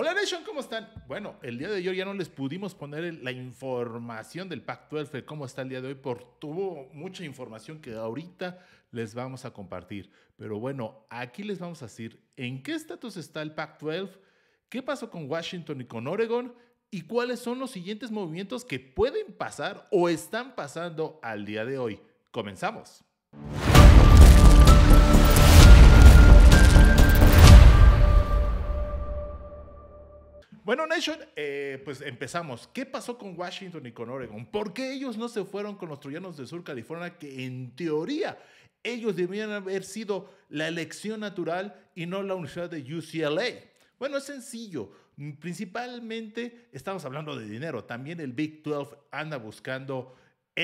Hola Nation, ¿cómo están? Bueno, el día de hoy ya no les pudimos poner la información del Pac-12, cómo está el día de hoy, por tuvo mucha información que ahorita les vamos a compartir. Pero bueno, aquí les vamos a decir en qué estatus está el Pac-12, qué pasó con Washington y con Oregon y cuáles son los siguientes movimientos que pueden pasar o están pasando al día de hoy. Comenzamos. Bueno, Nation, eh, pues empezamos. ¿Qué pasó con Washington y con Oregon? ¿Por qué ellos no se fueron con los troyanos de Sur California, que en teoría ellos debían haber sido la elección natural y no la Universidad de UCLA? Bueno, es sencillo. Principalmente estamos hablando de dinero. También el Big 12 anda buscando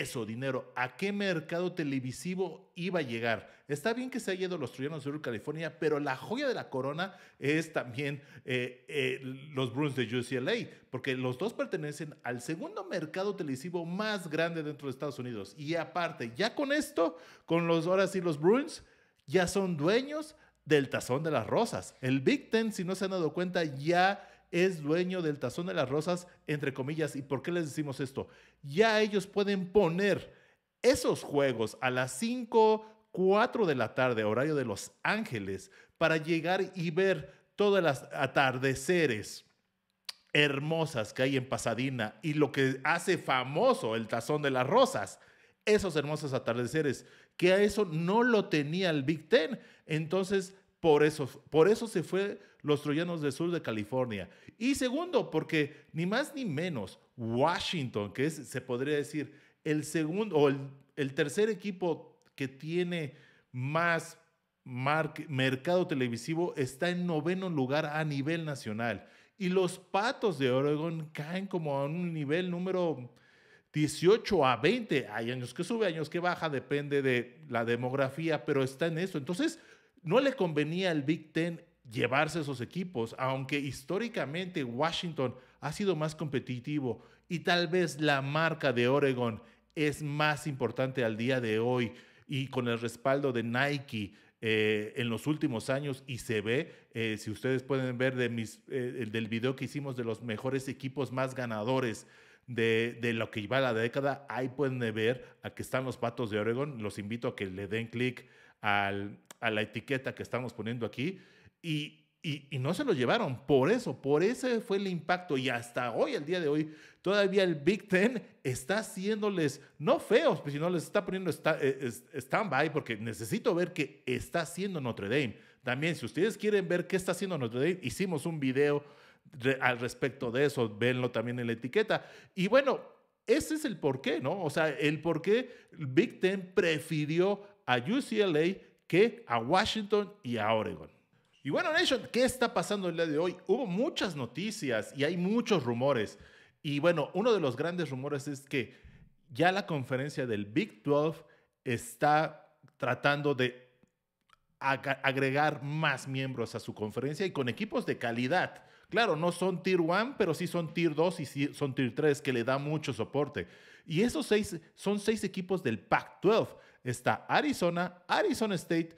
eso, dinero, ¿a qué mercado televisivo iba a llegar? Está bien que se haya ido los troyanos de California, pero la joya de la corona es también eh, eh, los Bruins de UCLA, porque los dos pertenecen al segundo mercado televisivo más grande dentro de Estados Unidos. Y aparte, ya con esto, con los Horas y los Bruins, ya son dueños del tazón de las rosas. El Big Ten, si no se han dado cuenta, ya es dueño del tazón de las rosas, entre comillas. ¿Y por qué les decimos esto? Ya ellos pueden poner esos juegos a las 5, 4 de la tarde, horario de Los Ángeles, para llegar y ver todas las atardeceres hermosas que hay en Pasadena y lo que hace famoso el tazón de las rosas, esos hermosos atardeceres, que a eso no lo tenía el Big Ten. Entonces, por eso, por eso se fue los troyanos del sur de California. Y segundo, porque ni más ni menos Washington, que es, se podría decir, el segundo o el, tercer equipo que tiene más mercado televisivo, está en noveno lugar a nivel nacional. Y los patos de Oregon caen como a un nivel número 18 a 20. Hay años que sube, años que baja, depende de la demografía, pero está en eso. Entonces, no le convenía al Big Ten llevarse esos equipos, aunque históricamente Washington ha sido más competitivo y tal vez la marca de Oregon es más importante al día de hoy y con el respaldo de Nike eh, en los últimos años y se ve, eh, si ustedes pueden ver de mis, eh, del video que hicimos de los mejores equipos más ganadores de, lo que iba la década, ahí pueden ver a que están los patos de Oregon. Los invito a que le den clic a la etiqueta que estamos poniendo aquí y, y, no se lo llevaron. Por eso, por ese fue el impacto. Y hasta hoy, el día de hoy, todavía el Big Ten está haciéndoles, no feos, pues, sino les está poniendo eh, stand-by porque necesito ver qué está haciendo Notre Dame. También, si ustedes quieren ver qué está haciendo Notre Dame, hicimos un video al respecto de eso, venlo también en la etiqueta. Y bueno, ese es el porqué, ¿no? O sea, el por qué Big Ten prefirió a UCLA que a Washington y a Oregon. Y bueno, Nation, ¿qué está pasando el día de hoy? Hubo muchas noticias y hay muchos rumores. Y bueno, uno de los grandes rumores es que ya la conferencia del Big 12 está tratando de agregar más miembros a su conferencia y con equipos de calidad. Claro, no son Tier 1, pero sí son Tier 2 y son Tier 3, que le da mucho soporte. Y esos seis son seis equipos del Pac-12 está Arizona, Arizona State,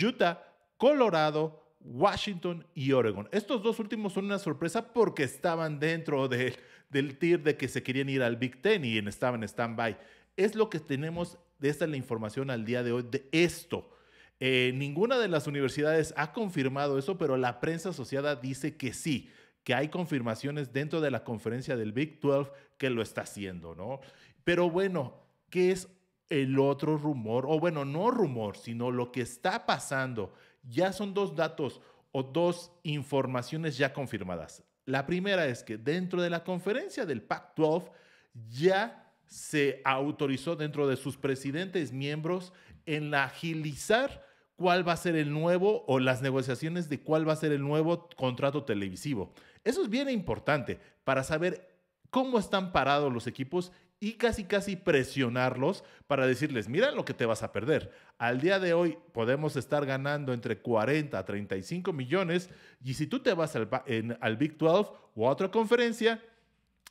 Utah, Colorado, Washington y Oregon. Estos dos últimos son una sorpresa porque estaban dentro del tier de que se querían ir al Big Ten y estaban en stand-by. Es lo que tenemos, esta es la información al día de hoy de esto. Eh, ninguna de las universidades ha confirmado eso, pero la prensa asociada dice que sí, que hay confirmaciones dentro de la conferencia del Big 12 que lo está haciendo, ¿no? Pero bueno, ¿qué es el otro rumor, o bueno, no rumor, sino lo que está pasando, ya son dos datos o dos informaciones ya confirmadas. La primera es que dentro de la conferencia del PAC-12 ya se autorizó dentro de sus presidentes miembros en agilizar cuál va a ser el nuevo o las negociaciones de cuál va a ser el nuevo contrato televisivo. Eso es bien importante para saber cómo están parados los equipos y casi casi presionarlos para decirles, mira lo que te vas a perder. Al día de hoy podemos estar ganando entre 40 a 35 millones y si tú te vas al, Big 12 o a otra conferencia,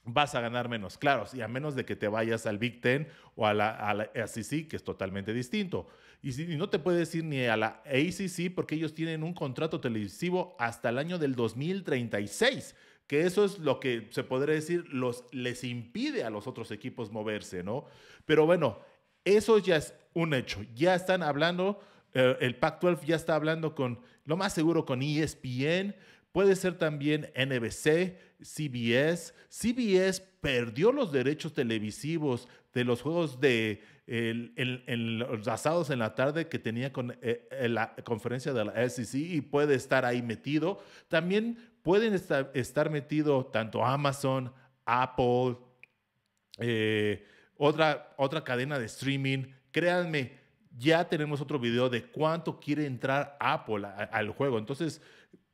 vas a ganar menos, claro, y a menos de que te vayas al Big 10 o a la, a ACC, que es totalmente distinto. Y, si, no te puedes ir ni a la ACC porque ellos tienen un contrato televisivo hasta el año del 2036 que eso es lo que se podría decir los, les impide a los otros equipos moverse, ¿no? Pero bueno, eso ya es un hecho. Ya están hablando, eh, el Pac-12 ya está hablando con, lo más seguro, con ESPN, puede ser también NBC, CBS. CBS perdió los derechos televisivos de los juegos de los asados en la tarde que tenía con eh, eh, la conferencia de la SEC y puede estar ahí metido. También pueden estar, metidos tanto Amazon, Apple, eh, otra, otra cadena de streaming. Créanme, ya tenemos otro video de cuánto quiere entrar Apple al juego. Entonces,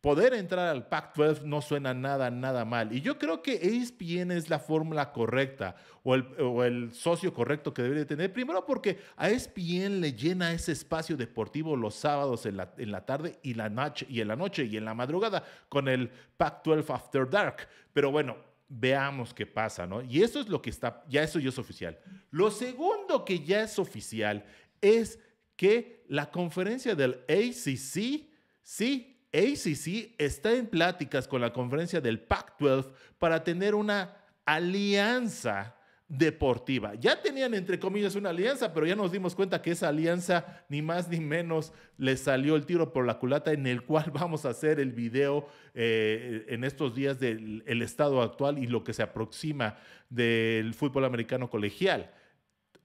poder entrar al Pac-12 no suena nada, nada mal. Y yo creo que ESPN es la fórmula correcta o el, o el socio correcto que debería tener. Primero porque a ESPN le llena ese espacio deportivo los sábados en la, en la tarde y, la noche, y en la noche y en la madrugada con el Pac-12 After Dark. Pero bueno, veamos qué pasa, ¿no? Y eso es lo que está, ya eso ya es oficial. Lo segundo que ya es oficial es que la conferencia del ACC, sí, ACC está en pláticas con la conferencia del Pac-12 para tener una alianza deportiva. Ya tenían, entre comillas, una alianza, pero ya nos dimos cuenta que esa alianza ni más ni menos le salió el tiro por la culata en el cual vamos a hacer el video eh, en estos días del estado actual y lo que se aproxima del fútbol americano colegial.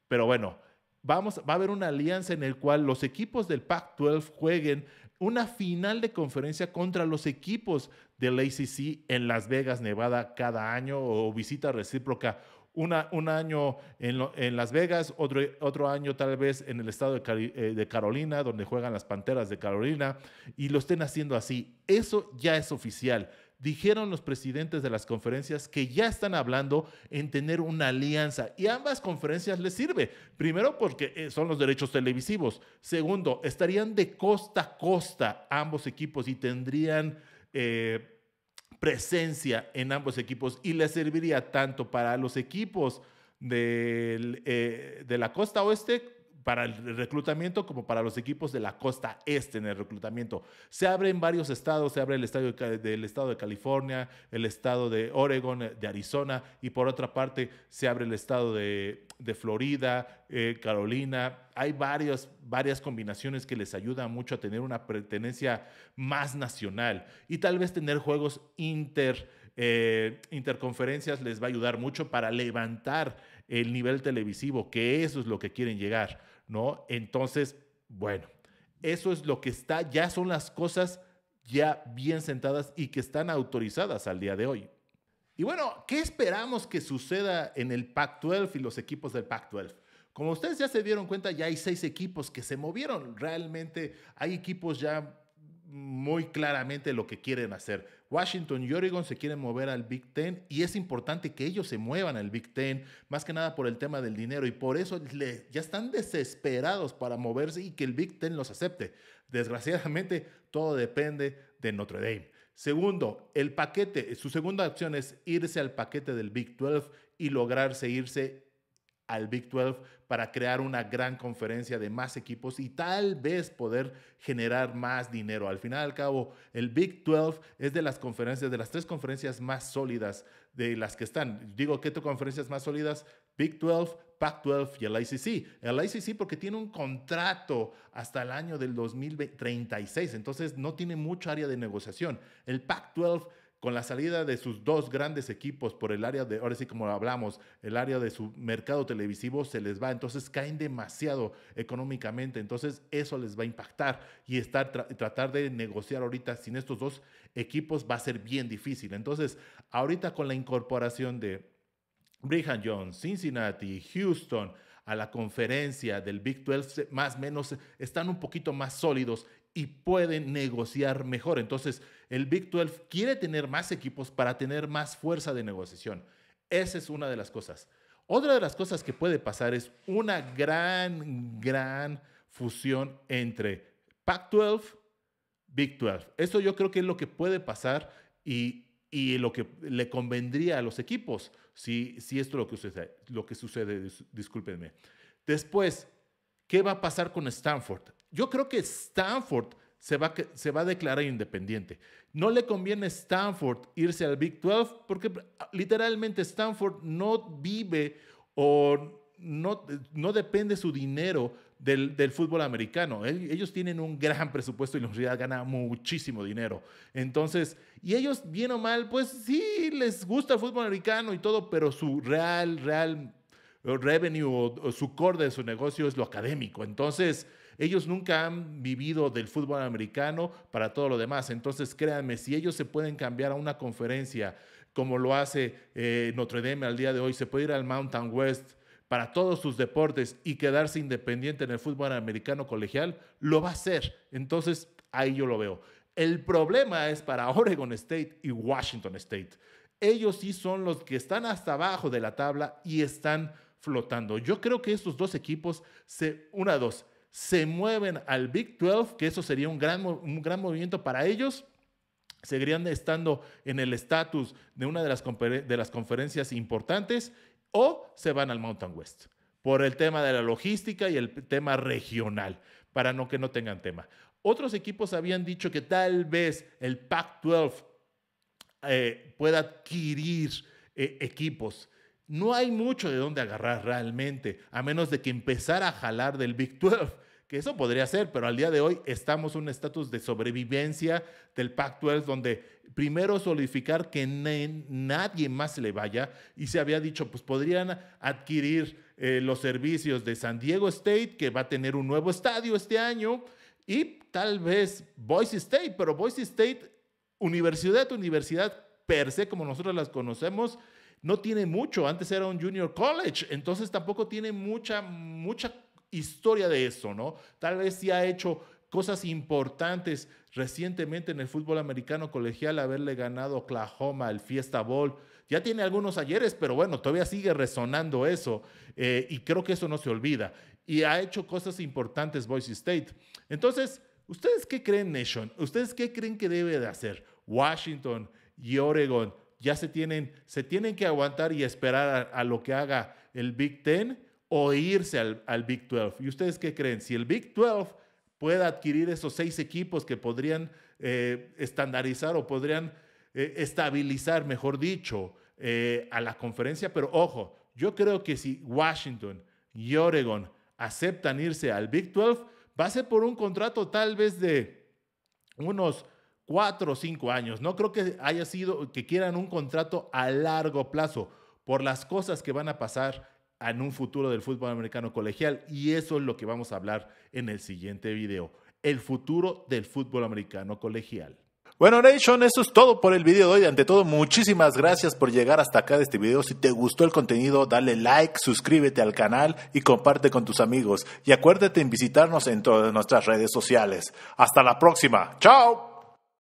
Pero bueno, vamos, va a haber una alianza en el cual los equipos del Pac-12 jueguen una final de conferencia contra los equipos del ACC en Las Vegas, Nevada, cada año o visita recíproca. un año en, Las Vegas, otro, otro año tal vez en el estado de, eh, de Carolina, donde juegan las Panteras de Carolina, y lo estén haciendo así. Eso ya es oficial dijeron los presidentes de las conferencias que ya están hablando en tener una alianza y ambas conferencias les sirve. Primero porque eh, son los derechos televisivos. Segundo, estarían de costa a costa ambos equipos y tendrían... Eh, presencia en ambos equipos y les serviría tanto para los equipos del, eh, de la costa oeste para el reclutamiento como para los equipos de la costa este en el reclutamiento. Se abre en varios estados, se abre el estado del estado de California, el estado de Oregon, eh, de Arizona y por otra parte se abre el estado de, Florida, eh, Carolina. Hay varias combinaciones que les ayudan mucho a tener una pertenencia más nacional y tal vez tener juegos inter, eh, interconferencias les va a ayudar mucho para levantar el nivel televisivo, que eso es lo que quieren llegar, ¿no? Entonces, bueno, eso es lo que está, ya son las cosas ya bien sentadas y que están autorizadas al día de hoy. Y bueno, ¿qué esperamos que suceda en el Pac-12 y los equipos del Pac-12? Como ustedes ya se dieron cuenta, ya hay seis equipos que se movieron. Realmente hay equipos ya muy claramente lo que quieren hacer. Washington y Oregon se quieren mover al Big Ten y es importante que ellos se muevan al Big Ten, más que nada por el tema del dinero y por eso ya están desesperados para moverse y que el Big Ten los acepte. Desgraciadamente, todo depende de Notre Dame. Segundo, el paquete, su segunda opción es irse al paquete del Big 12 y lograrse irse al Big 12 para crear una gran conferencia de más equipos y tal vez poder generar más dinero. Al final al cabo, el Big 12 es de las conferencias, de las tres conferencias más sólidas de las que están. Digo, ¿qué conferencias más sólidas? Big 12, Pac-12 y el ICC. El ICC porque tiene un contrato hasta el año del 2036, entonces no tiene mucha área de negociación. El Pac-12 con la salida de sus dos grandes equipos por el área de, ahora sí como hablamos, el área de su mercado televisivo se les va, entonces caen demasiado económicamente, entonces eso les va a impactar y estar, tratar de negociar ahorita sin estos dos equipos va a ser bien difícil. Entonces, ahorita con la incorporación de Brigham Young, Cincinnati, Houston, a la conferencia del Big 12, más o menos están un poquito más sólidos y pueden negociar mejor. Entonces, el Big 12 quiere tener más equipos para tener más fuerza de negociación. Esa es una de las cosas. Otra de las cosas que puede pasar es una gran, gran fusión entre Pac-12, Big 12. Eso yo creo que es lo que puede pasar y, lo que le convendría a los equipos, si, si esto es lo que sucede, lo que sucede discúlpenme. Después, ¿qué va a pasar con Stanford? Yo creo que Stanford se va, se va a declarar independiente. No le conviene a Stanford irse al Big 12 porque ah, literalmente Stanford no vive o no, no depende su dinero del, del, fútbol americano. Ellos tienen un gran presupuesto y la universidad gana muchísimo dinero. Entonces, y ellos, bien o mal, pues sí, les gusta el fútbol americano y todo, pero su real, real eh, revenue o, o su core de su negocio es lo académico. Entonces, ellos nunca han vivido del fútbol americano para todo lo demás. Entonces, créanme, si ellos se pueden cambiar a una conferencia como lo hace eh, Notre Dame al día de hoy, se puede ir al Mountain West para todos sus deportes y quedarse independiente en el fútbol americano colegial, lo va a hacer. Entonces, ahí yo lo veo. El problema es para Oregon State y Washington State. Ellos sí son los que están hasta abajo de la tabla y están flotando. Yo creo que estos dos equipos, se, una, dos, se mueven al Big 12, que eso sería un gran, un gran movimiento para ellos. Seguirían estando en el estatus de una de las, de las conferencias importantes o se van al Mountain West por el tema de la logística y el tema regional, para no que no tengan tema. Otros equipos habían dicho que tal vez el Pac-12 eh, pueda adquirir eh, equipos. No hay mucho de dónde agarrar realmente, a menos de que empezara a jalar del Big 12 que eso podría ser, pero al día de hoy estamos en un estatus de sobrevivencia del pacto 12 donde primero solidificar que nadie más le vaya y se había dicho, pues podrían adquirir eh, los servicios de San Diego State, que va a tener un nuevo estadio este año, y tal vez Boise State, pero Boise State, universidad, universidad per se, como nosotros las conocemos, no tiene mucho. Antes era un junior college, entonces tampoco tiene mucha, mucha historia de eso, ¿no? Tal vez sí ha hecho cosas importantes recientemente en el fútbol americano colegial, haberle ganado Oklahoma el Fiesta Bowl. Ya tiene algunos ayeres, pero bueno, todavía sigue resonando eso eh, y creo que eso no se olvida. Y ha hecho cosas importantes Boise State. Entonces, ¿ustedes qué creen, Nation? ¿Ustedes qué creen que debe de hacer Washington y Oregon? Ya se tienen, se tienen que aguantar y esperar a lo que haga el Big Ten o irse al, Big 12. ¿Y ustedes qué creen? Si el Big 12 pueda adquirir esos seis equipos que podrían eh, estandarizar o podrían eh, estabilizar, mejor dicho, eh, a la conferencia. Pero ojo, yo creo que si Washington y Oregon aceptan irse al Big 12, va a ser por un contrato tal vez de unos cuatro o cinco años. No creo que haya sido que quieran un contrato a largo plazo por las cosas que van a pasar en un futuro del fútbol americano colegial y eso es lo que vamos a hablar en el siguiente video, el futuro del fútbol americano colegial. Bueno, Nation, eso es todo por el video de hoy. Ante todo, muchísimas gracias por llegar hasta acá de este video. Si te gustó el contenido, dale like, suscríbete al canal y comparte con tus amigos. Y acuérdate en visitarnos en todas nuestras redes sociales. Hasta la próxima. ¡Chao!